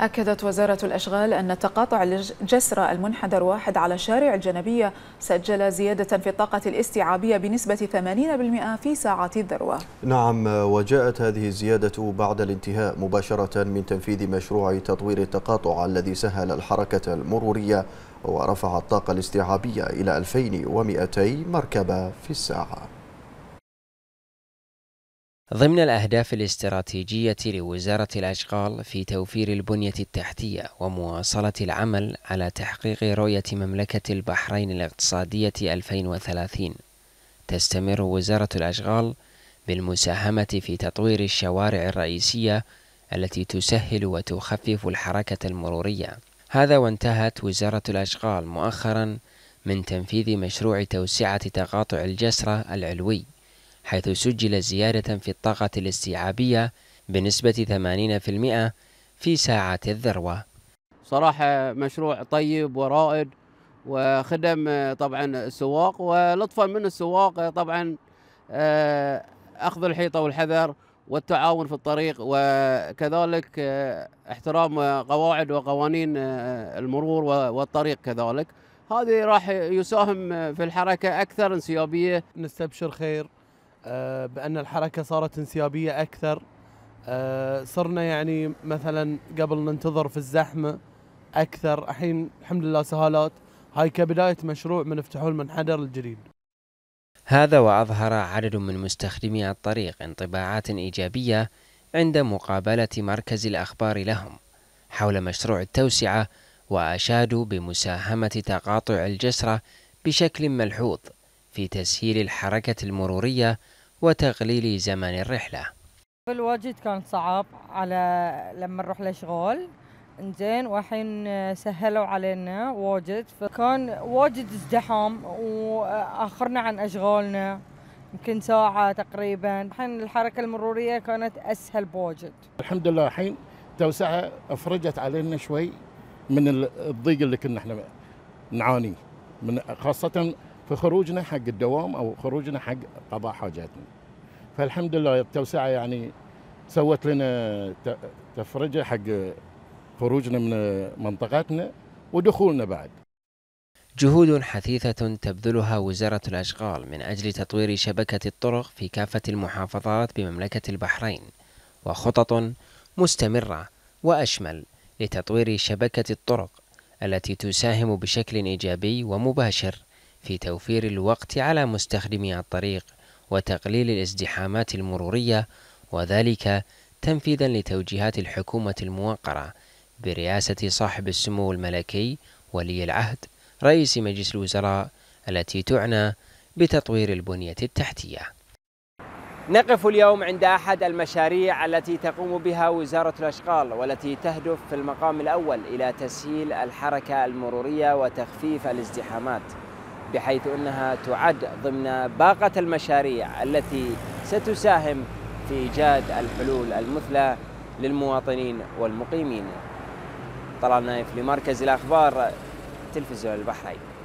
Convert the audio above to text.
أكدت وزارة الأشغال أن تقاطع الجسر المنحدر واحد على شارع الجنبية سجل زيادة في الطاقة الاستيعابية بنسبة 80% في ساعات الذروة نعم وجاءت هذه الزيادة بعد الانتهاء مباشرة من تنفيذ مشروع تطوير التقاطع الذي سهل الحركة المرورية ورفع الطاقة الاستيعابية إلى 2200 مركبة في الساعة ضمن الأهداف الاستراتيجية لوزارة الأشغال في توفير البنية التحتية ومواصلة العمل على تحقيق رؤية مملكة البحرين الاقتصادية 2030 تستمر وزارة الأشغال بالمساهمة في تطوير الشوارع الرئيسية التي تسهل وتخفف الحركة المرورية هذا وانتهت وزارة الأشغال مؤخرا من تنفيذ مشروع توسعة تقاطع الجسرة العلوي حيث سجل زيادة في الطاقة الاستيعابية بنسبة 80% في ساعة الذروة صراحة مشروع طيب ورائد وخدم طبعا السواق ولطفا من السواق طبعا آه، أخذ الحيطة والحذر والتعاون في الطريق وكذلك آه، احترام آه، قواعد وقوانين المرور والطريق كذلك هذه راح يساهم في الحركة أكثر انسيابية نستبشر خير آه، بأن الحركة صارت انسيابية أكثر آه، صرنا يعني مثلا قبل ننتظر في الزحمة أكثر الحين الحمد لله سهالات هاي كبداية مشروع من افتحوا المنحدر الجديد هذا وأظهر عدد من مستخدمي الطريق انطباعات إيجابية عند مقابلة مركز الأخبار لهم حول مشروع التوسعة وأشادوا بمساهمة تقاطع الجسرة بشكل ملحوظ في تسهيل الحركة المرورية وتقليل زمن الرحلة الواجد كان صعب على لما نروح لشغال انزين والحين سهلوا علينا واجد فكان واجد ازدحام واخرنا عن اشغالنا يمكن ساعة تقريبا الحين الحركة المرورية كانت أسهل بواجد الحمد لله الحين توسعة أفرجت علينا شوي من الضيق اللي كنا احنا نعاني من خاصة في خروجنا حق الدوام او خروجنا حق قضاء حاجاتنا فالحمد لله التوسعه يعني سوت لنا تفرجه حق خروجنا من منطقتنا ودخولنا بعد جهود حثيثة تبذلها وزارة الأشغال من أجل تطوير شبكة الطرق في كافة المحافظات بمملكة البحرين وخطط مستمرة وأشمل لتطوير شبكة الطرق التي تساهم بشكل إيجابي ومباشر في توفير الوقت على مستخدمي الطريق وتقليل الازدحامات المرورية وذلك تنفيذا لتوجيهات الحكومة الموقرة برئاسة صاحب السمو الملكي ولي العهد رئيس مجلس الوزراء التي تعنى بتطوير البنية التحتية. نقف اليوم عند أحد المشاريع التي تقوم بها وزارة الأشغال والتي تهدف في المقام الأول إلى تسهيل الحركة المرورية وتخفيف الازدحامات بحيث أنها تعد ضمن باقة المشاريع التي ستساهم في إيجاد الحلول المثلى للمواطنين والمقيمين طلال نايف لمركز الأخبار تلفزيون البحرين